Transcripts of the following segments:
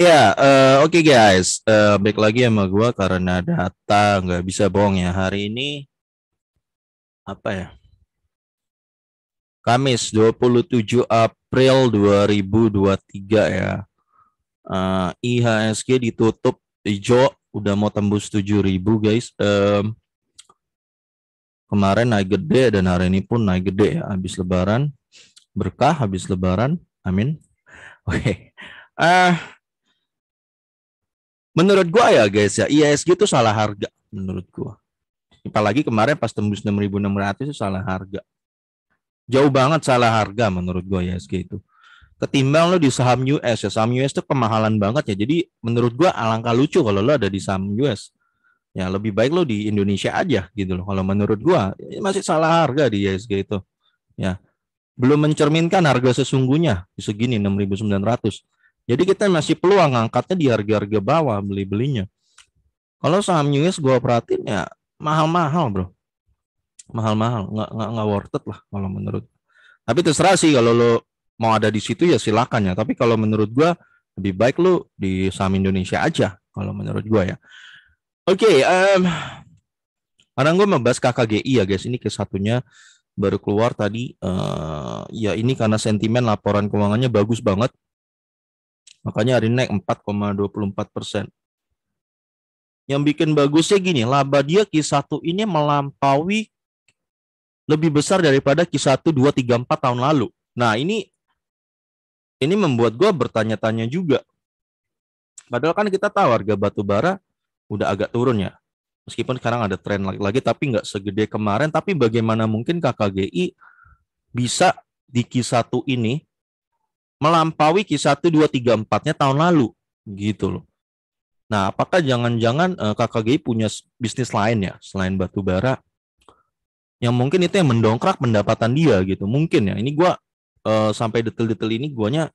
Ya, uh, oke okay guys, uh, back lagi sama gue karena data nggak bisa bohong ya. Hari ini apa ya? Kamis 27 April 2023 ya. Uh, eh, IHSG ditutup hijau, udah mau tembus 7000 guys. Um, kemarin naik gede dan hari ini pun naik gede ya. Habis lebaran, berkah habis lebaran, amin. Oke, okay. ah uh, menurut gua ya guys ya ISG itu salah harga menurut gua apalagi kemarin pas tembus 6600 itu salah harga jauh banget salah harga menurut gua ISG itu ketimbang lo di saham US ya saham US itu kemahalan banget ya jadi menurut gua alangkah lucu kalau lo ada di saham US ya lebih baik lo di Indonesia aja gitu loh kalau menurut gua masih salah harga di ISG itu ya belum mencerminkan harga sesungguhnya di segini 6.900 jadi kita masih peluang angkatnya di harga-harga bawah beli-belinya. Kalau saham US gue perhatiin ya mahal-mahal bro. Mahal-mahal, nggak, nggak, nggak worth it lah kalau menurut. Tapi terserah sih kalau lo mau ada di situ ya silakan ya. Tapi kalau menurut gue lebih baik lo di saham Indonesia aja kalau menurut gue ya. Oke, okay, um, karena gue membahas KKGI ya guys, ini kesatunya baru keluar tadi. Uh, ya ini karena sentimen laporan keuangannya bagus banget. Makanya hari naik 4,24 persen. Yang bikin bagusnya gini, laba dia Q1 ini melampaui lebih besar daripada Q1 2 3 4 tahun lalu. Nah, ini ini membuat gue bertanya-tanya juga. Padahal kan kita tahu harga batu bara udah agak turun ya. Meskipun sekarang ada tren lagi-lagi tapi nggak segede kemarin. Tapi bagaimana mungkin KKGI bisa di Q1 ini melampaui Q1 2 3 4-nya tahun lalu gitu loh. Nah, apakah jangan-jangan uh, eh, KKGI punya bisnis lain ya selain batu bara yang mungkin itu yang mendongkrak pendapatan dia gitu. Mungkin ya. Ini gua uh, sampai detail-detail ini guanya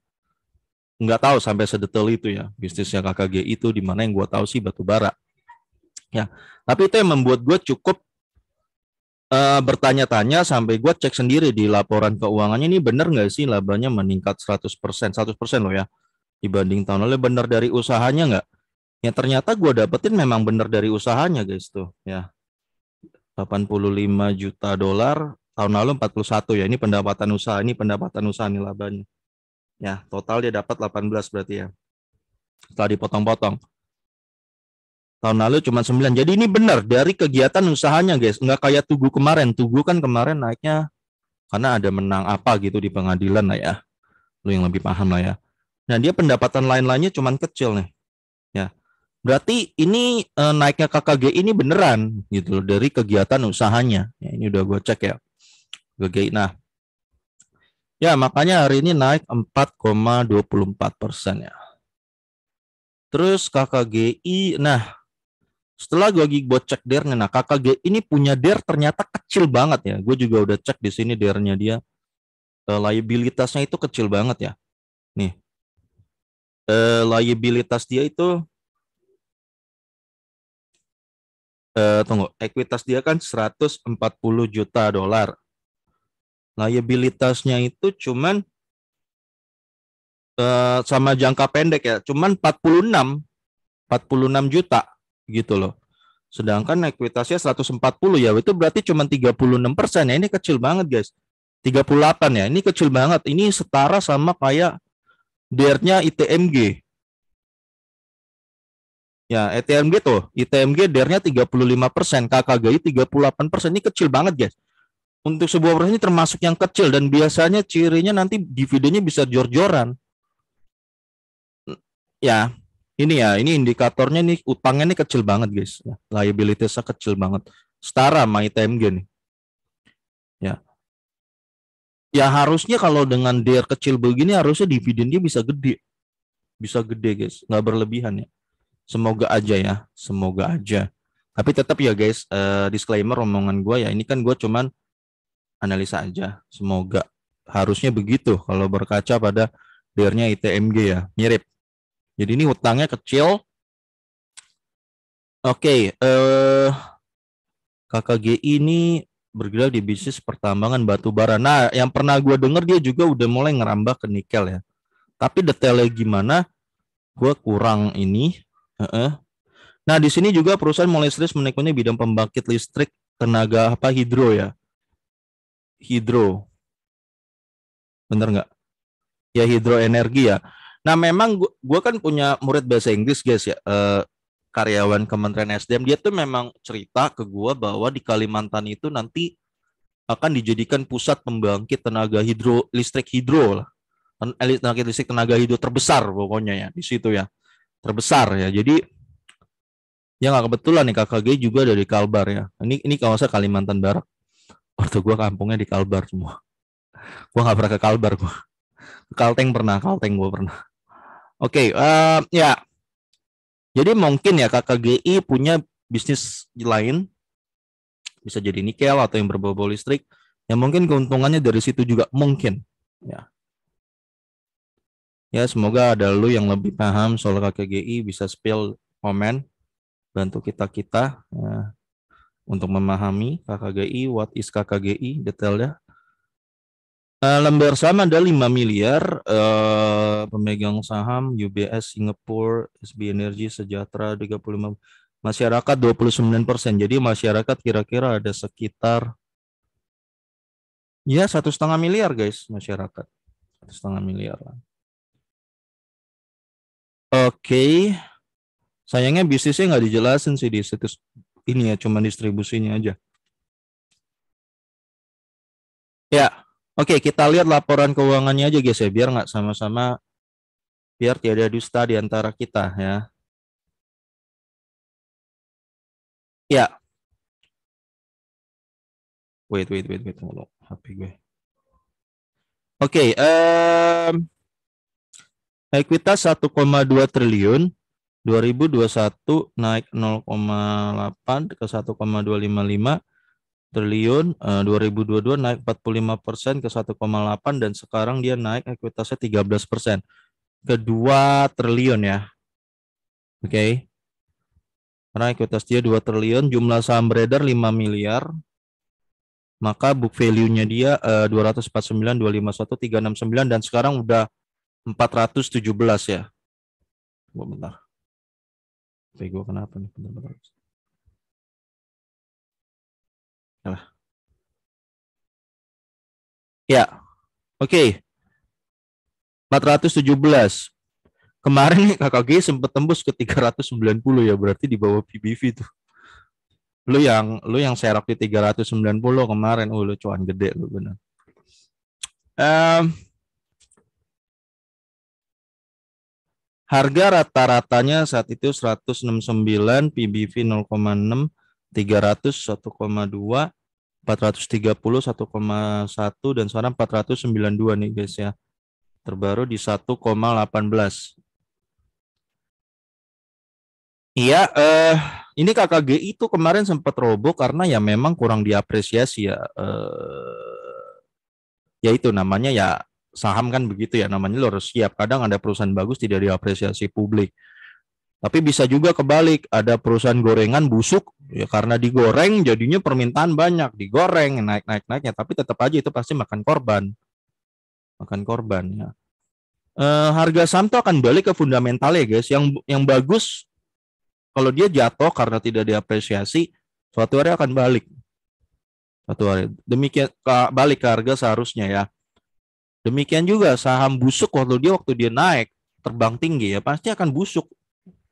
nggak tahu sampai sedetail itu ya bisnisnya KKG itu di mana yang gue tahu sih batu bara ya tapi itu yang membuat gue cukup uh, bertanya-tanya sampai gue cek sendiri di laporan keuangannya ini benar nggak sih labanya meningkat 100%, 100% loh ya dibanding tahun lalu benar dari usahanya nggak? Ya ternyata gue dapetin memang benar dari usahanya guys tuh ya. 85 juta dolar tahun lalu 41 ya ini pendapatan usaha ini pendapatan usaha nih labanya ya total dia dapat 18 berarti ya setelah dipotong-potong Tahun lalu cuma 9. Jadi ini benar dari kegiatan usahanya, guys. Enggak kayak Tugu kemarin. Tugu kan kemarin naiknya karena ada menang apa gitu di pengadilan lah ya. Lu yang lebih paham lah ya. Nah, dia pendapatan lain-lainnya cuma kecil nih. Ya. Berarti ini e, naiknya KKG ini beneran gitu loh, dari kegiatan usahanya. Ya, ini udah gue cek ya. KKG. Nah, ya makanya hari ini naik 4,24 persen ya. Terus KKGI, nah setelah gue lagi gue cek der nah kakak ini punya der ternyata kecil banget ya. Gue juga udah cek di sini dernya dia uh, liabilitasnya itu kecil banget ya. Nih. Uh, liabilitas dia itu uh, tunggu, ekuitas dia kan 140 juta dolar. Liabilitasnya itu cuman uh, sama jangka pendek ya, cuman 46 46 juta gitu loh. Sedangkan ekuitasnya 140 ya, itu berarti cuma 36 persen ya. Ini kecil banget guys. 38 ya, ini kecil banget. Ini setara sama kayak DER-nya ITMG. Ya, ETMG tuh, ITMG DER-nya 35 persen, KKGI 38 persen. Ini kecil banget guys. Untuk sebuah perusahaan ini termasuk yang kecil dan biasanya cirinya nanti dividennya bisa jor-joran. Ya, ini ya, ini indikatornya nih utangnya nih kecil banget guys. Ya, liabilitiesnya kecil banget. Setara sama ITMG nih. Ya. Ya harusnya kalau dengan DR kecil begini harusnya dividennya bisa gede. Bisa gede guys, nggak berlebihan ya. Semoga aja ya, semoga aja. Tapi tetap ya guys, uh, disclaimer omongan gue ya, ini kan gue cuman analisa aja. Semoga harusnya begitu kalau berkaca pada DR-nya ITMG ya, mirip jadi ini hutangnya kecil. Oke, okay, eh, KKG ini bergerak di bisnis pertambangan batu bara. Nah, yang pernah gue dengar dia juga udah mulai ngerambah ke nikel ya. Tapi detailnya gimana, gue kurang ini. Uh-uh. Nah, di sini juga perusahaan mulai serius menekuni bidang pembangkit listrik tenaga apa hidro ya. Hidro. Bener nggak? Ya hidro energi ya. Nah memang gue kan punya murid bahasa Inggris guys ya. Uh, karyawan Kementerian SDM dia tuh memang cerita ke gue bahwa di Kalimantan itu nanti akan dijadikan pusat pembangkit tenaga hidro listrik hidro lah elit eh, tenaga listrik tenaga hidro terbesar pokoknya ya di situ ya terbesar ya jadi ya nggak kebetulan nih KKG juga dari Kalbar ya ini ini kalau saya Kalimantan Barat waktu gue kampungnya di Kalbar semua gue nggak pernah ke Kalbar gue Kalteng pernah Kalteng gue pernah Oke, okay, uh, eh, ya. Jadi mungkin ya KKGI punya bisnis lain, bisa jadi nikel atau yang berbau listrik, yang mungkin keuntungannya dari situ juga mungkin. Ya. Ya, semoga ada lu yang lebih paham soal KKGI bisa spill komen, bantu kita kita ya, untuk memahami KKGI, what is KKGI detailnya. Uh, eh, lembar saham ada 5 miliar, uh, pemegang saham UBS Singapore, SB Energy Sejahtera 35, masyarakat 29 Jadi masyarakat kira-kira ada sekitar ya satu setengah miliar guys masyarakat, satu setengah miliar. Oke, okay. sayangnya bisnisnya nggak dijelasin sih di situs ini ya, cuma distribusinya aja. Ya, Oke, kita lihat laporan keuangannya aja guys ya, biar nggak sama-sama, biar tidak ada dusta di antara kita ya. Ya. Wait, wait, wait, wait, tunggu HP gue. Oke, okay, um, ekuitas 1,2 triliun, 2021 naik 0,8 ke 1,255, triliun eh, uh, 2022 naik 45 persen ke 1,8 dan sekarang dia naik ekuitasnya 13 persen ke 2 triliun ya oke okay. karena ekuitas dia 2 triliun jumlah saham beredar 5 miliar maka book value-nya dia uh, 249 251 369 dan sekarang udah 417 ya gua bentar Oke, gua kenapa nih bentar, bentar. Apa? Ya. Oke. Okay. 417. Kemarin nih KKG sempat tembus ke 390 ya, berarti di bawah PBV itu. Lu yang lu yang serok di 390 kemarin, oh lu cuan gede lu benar. Um, harga rata-ratanya saat itu 169, PBV 0,6, 300 1,2 430 1,1 dan sekarang 492 nih guys ya. Terbaru di 1,18. Iya, eh ini KKG itu kemarin sempat roboh karena ya memang kurang diapresiasi ya. Eh, ya itu namanya ya saham kan begitu ya namanya lo harus siap. Kadang ada perusahaan bagus tidak diapresiasi publik. Tapi bisa juga kebalik, ada perusahaan gorengan busuk ya karena digoreng jadinya permintaan banyak, digoreng naik-naik-naiknya, tapi tetap aja itu pasti makan korban. Makan korban ya. E, harga saham itu akan balik ke fundamental ya guys. Yang yang bagus kalau dia jatuh karena tidak diapresiasi, suatu hari akan balik. Suatu hari. Demikian balik ke harga seharusnya ya. Demikian juga saham busuk waktu dia waktu dia naik terbang tinggi ya pasti akan busuk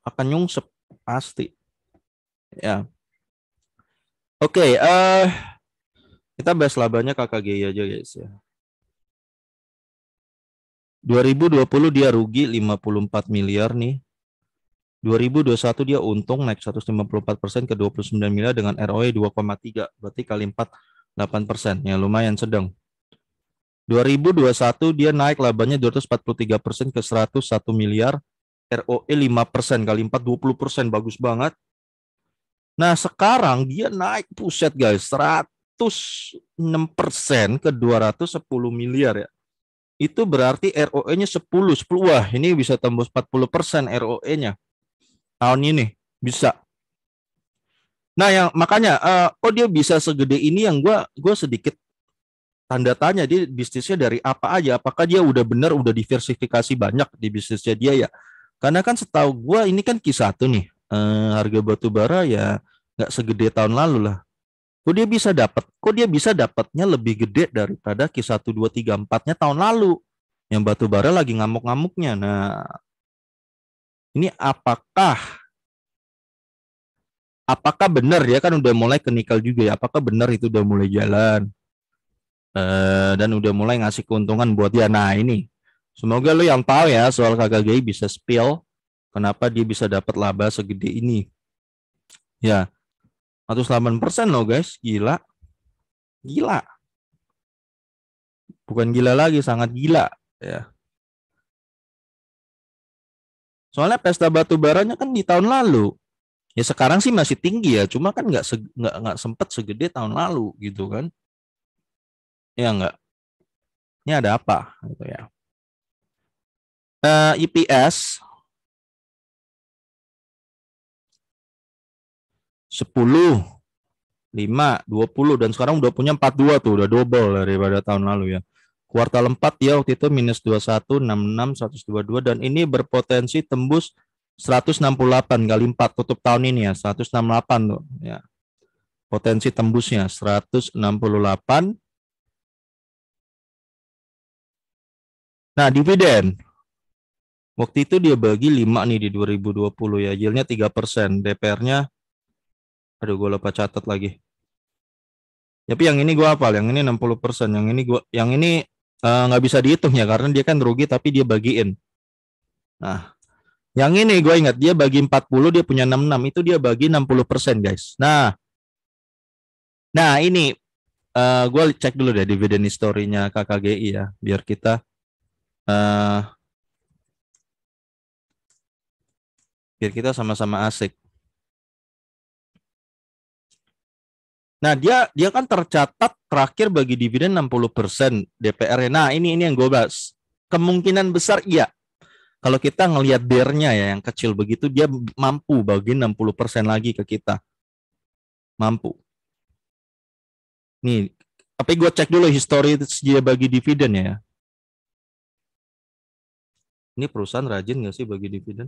akan nyungsep pasti. Ya. Oke, okay, uh, eh, kita bahas labanya KKG aja guys ya. 2020 dia rugi 54 miliar nih. 2021 dia untung naik 154 persen ke 29 miliar dengan ROE 2,3 berarti kali 4 8 persen ya lumayan sedang. 2021 dia naik labanya 243 persen ke 101 miliar ROE 5% kali 4 20% bagus banget. Nah, sekarang dia naik puset guys, 106% ke 210 miliar ya. Itu berarti ROE-nya 10, 10. Wah, ini bisa tembus 40% ROE-nya. Tahun ini bisa. Nah, yang makanya uh, oh dia bisa segede ini yang gue gua sedikit tanda tanya dia bisnisnya dari apa aja? Apakah dia udah benar udah diversifikasi banyak di bisnisnya dia ya? Karena kan setahu gue ini kan Q1 nih, eh, harga batu bara ya nggak segede tahun lalu lah. Kok dia bisa dapat? Kok dia bisa dapatnya lebih gede daripada Q1 2 3 4-nya tahun lalu yang batu bara lagi ngamuk-ngamuknya. Nah, ini apakah apakah benar ya kan udah mulai ke nikel juga ya? Apakah benar itu udah mulai jalan? Eh, dan udah mulai ngasih keuntungan buat dia. Nah, ini Semoga lu yang tahu ya soal gay bisa spill kenapa dia bisa dapat laba segede ini. Ya, 108 persen loh guys, gila. Gila. Bukan gila lagi, sangat gila. Ya. Soalnya pesta batu baranya kan di tahun lalu. Ya sekarang sih masih tinggi ya, cuma kan nggak nggak nggak sempet segede tahun lalu gitu kan. Ya nggak. Ini ada apa gitu ya uh, IPS 10 5 20 dan sekarang udah punya 42 tuh udah double daripada tahun lalu ya. Kuartal 4 ya waktu itu minus 21 66 122 dan ini berpotensi tembus 168 kali 4 tutup tahun ini ya 168 tuh ya. Potensi tembusnya 168 Nah, dividen Waktu itu dia bagi 5 nih di 2020 ya. Yieldnya 3 DPR-nya, aduh gue lupa catat lagi. Tapi yang ini gue hafal, yang ini 60 yang ini gua, yang ini eh, nggak uh, bisa dihitung ya karena dia kan rugi tapi dia bagiin. Nah, yang ini gue ingat dia bagi 40 dia punya 66 itu dia bagi 60 guys. Nah, nah ini uh, eh, gue cek dulu deh dividen historinya KKGI ya biar kita uh, biar kita sama-sama asik. Nah, dia dia kan tercatat terakhir bagi dividen 60% DPR. Ya. Nah, ini ini yang gue bahas. Kemungkinan besar iya. Kalau kita ngelihat dernya ya yang kecil begitu dia mampu bagi 60% lagi ke kita. Mampu. Nih, tapi gue cek dulu histori dia bagi dividen ya. Ini perusahaan rajin nggak sih bagi dividen?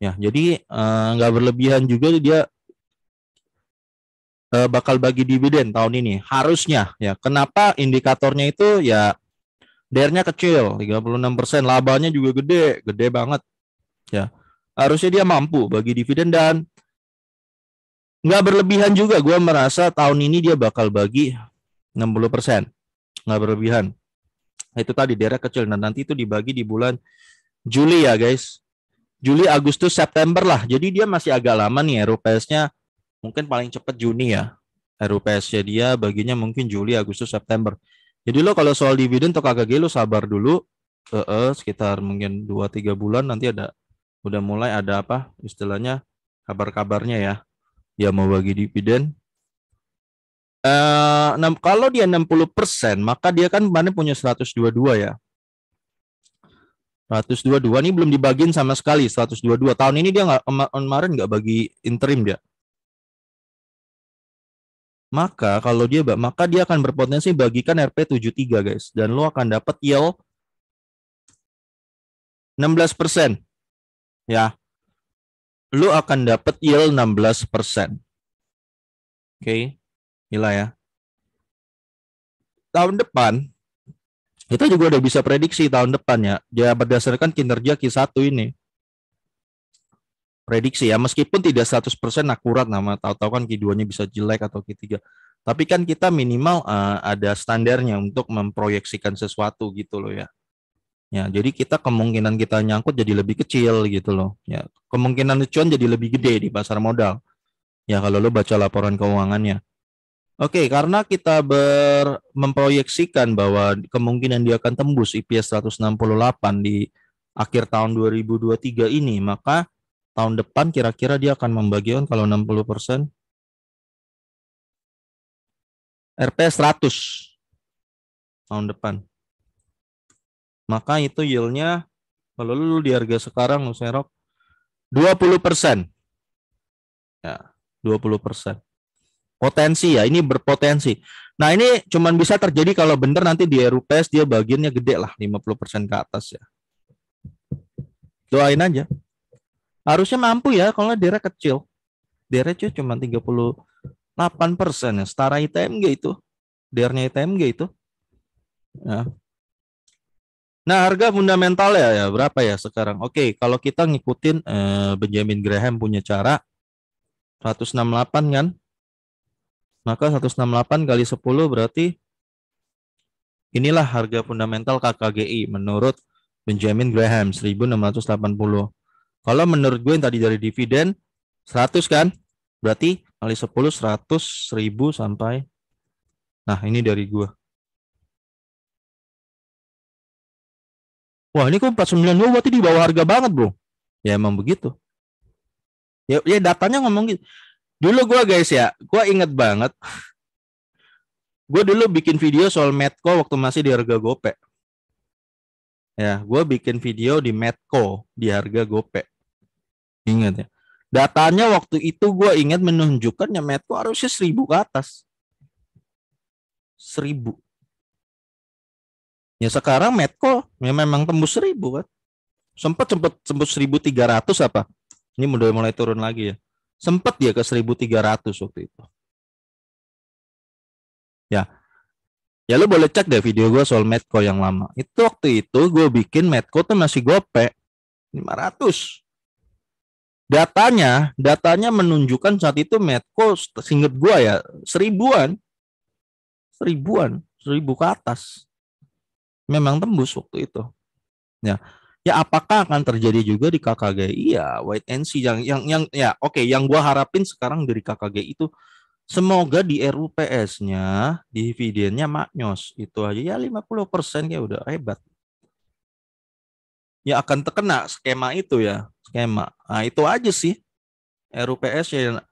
Ya, jadi eh, nggak uh, berlebihan juga dia uh, bakal bagi dividen tahun ini harusnya ya. Kenapa indikatornya itu ya DR-nya kecil, 36%, labanya juga gede, gede banget. Ya. Harusnya dia mampu bagi dividen dan nggak berlebihan juga gue merasa tahun ini dia bakal bagi 60%. Nggak berlebihan. Itu tadi daerah kecil dan nah, nanti itu dibagi di bulan Juli ya guys Juli, Agustus, September lah. Jadi dia masih agak lama nih RUPS-nya. Mungkin paling cepat Juni ya. RUPS-nya dia baginya mungkin Juli, Agustus, September. Jadi lo kalau soal dividen atau kagak lo sabar dulu eh, eh, sekitar mungkin 2 3 bulan nanti ada udah mulai ada apa istilahnya kabar-kabarnya ya. Dia mau bagi dividen. Eh, 6, kalau dia 60%, maka dia kan kemarin punya 122 ya. 122 ini belum dibagiin sama sekali 122 tahun ini dia nggak kemarin nggak bagi interim dia maka kalau dia maka dia akan berpotensi bagikan RP 73 guys dan lo akan dapat yield 16% persen. ya lo akan dapat yield 16% persen. oke okay. gila ya tahun depan kita juga udah bisa prediksi tahun depan ya, ya berdasarkan kinerja Q1 ini. Prediksi ya, meskipun tidak 100% nah, akurat nama tahu-tahu kan Q2-nya bisa jelek atau Q3. Tapi kan kita minimal uh, ada standarnya untuk memproyeksikan sesuatu gitu loh ya. Ya, jadi kita kemungkinan kita nyangkut jadi lebih kecil gitu loh. Ya, kemungkinan cuan jadi lebih gede di pasar modal. Ya, kalau lo baca laporan keuangannya. Oke, okay, karena kita ber, memproyeksikan bahwa kemungkinan dia akan tembus IPS 168 di akhir tahun 2023 ini, maka tahun depan kira-kira dia akan membagi on kalau 60 persen RP 100 tahun depan. Maka itu yieldnya kalau lu di harga sekarang lu serok 20 persen. Ya, 20 persen potensi ya ini berpotensi nah ini cuman bisa terjadi kalau bener nanti di RUPS dia bagiannya gede lah 50% ke atas ya doain aja harusnya mampu ya kalau dia e kecil dia cuma 38 persen ya setara ITMG itu daerahnya ITMG itu ya. Nah, harga fundamental ya, ya berapa ya sekarang? Oke, kalau kita ngikutin eh, Benjamin Graham punya cara 168 kan? Maka 168 kali 10 berarti inilah harga fundamental KKGI menurut Benjamin Graham 1680. Kalau menurut gue yang tadi dari dividen 100 kan? Berarti kali 10 100 1000 sampai Nah, ini dari gue. Wah, ini kok 492 berarti di bawah harga banget, Bro. Ya emang begitu. Ya, ya datanya ngomong gitu. Dulu gue guys ya, gue inget banget. Gue dulu bikin video soal Medco waktu masih di harga gope. Ya, gue bikin video di Medco di harga gope. Ingat ya. Datanya waktu itu gue ingat menunjukkan ya Medco harusnya seribu ke atas. Seribu. Ya sekarang Medco ya memang tembus seribu kan. Sempat sempat sempat seribu tiga ratus apa? Ini udah mulai turun lagi ya Sempat dia ke 1300 waktu itu. Ya. Ya lu boleh cek deh video gue soal Medco yang lama. Itu waktu itu gue bikin Medco tuh masih gope 500. Datanya, datanya menunjukkan saat itu Medco singet gue ya seribuan. Seribuan, seribu ke atas. Memang tembus waktu itu. Ya Ya apakah akan terjadi juga di KKG? Iya, wait and see yang yang yang ya oke okay, yang gua harapin sekarang dari KKG itu semoga di RUPS-nya dividennya maknyos itu aja ya 50% ya udah hebat. Ya akan terkena skema itu ya, skema. Nah, itu aja sih. RUPS ya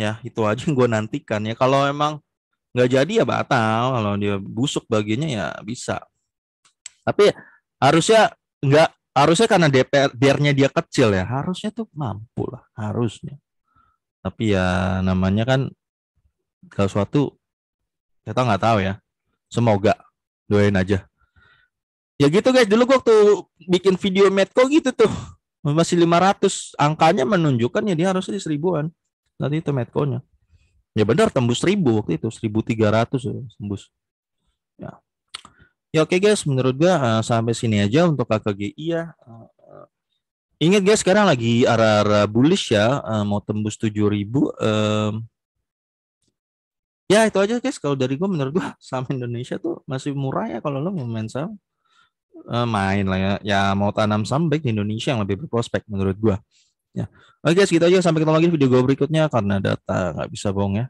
ya itu aja yang gue nantikan ya kalau emang nggak jadi ya batal kalau dia busuk bagiannya ya bisa tapi harusnya nggak harusnya karena DPR biarnya dia kecil ya harusnya tuh mampu lah harusnya tapi ya namanya kan kalau suatu kita nggak tahu ya semoga doain aja ya gitu guys dulu waktu bikin video medco gitu tuh masih 500 angkanya menunjukkan ya dia harusnya di seribuan nanti itu medco ya benar tembus seribu waktu itu 1300 ya, tembus ya Ya oke okay guys, menurut gue uh, sampai sini aja untuk KKGI ya. Uh, eh, eh, ingat guys sekarang lagi arah-arah bullish ya, uh, mau tembus 7000 ribu. Uh, ya itu aja guys kalau dari gue menurut gue saham Indonesia tuh masih murah ya kalau lo mau main saham. Uh, main lah ya. ya mau tanam saham baik di Indonesia yang lebih berprospek menurut gue. Ya. Oke okay guys, gitu aja sampai ketemu lagi di video gue berikutnya karena data nggak bisa bohong ya.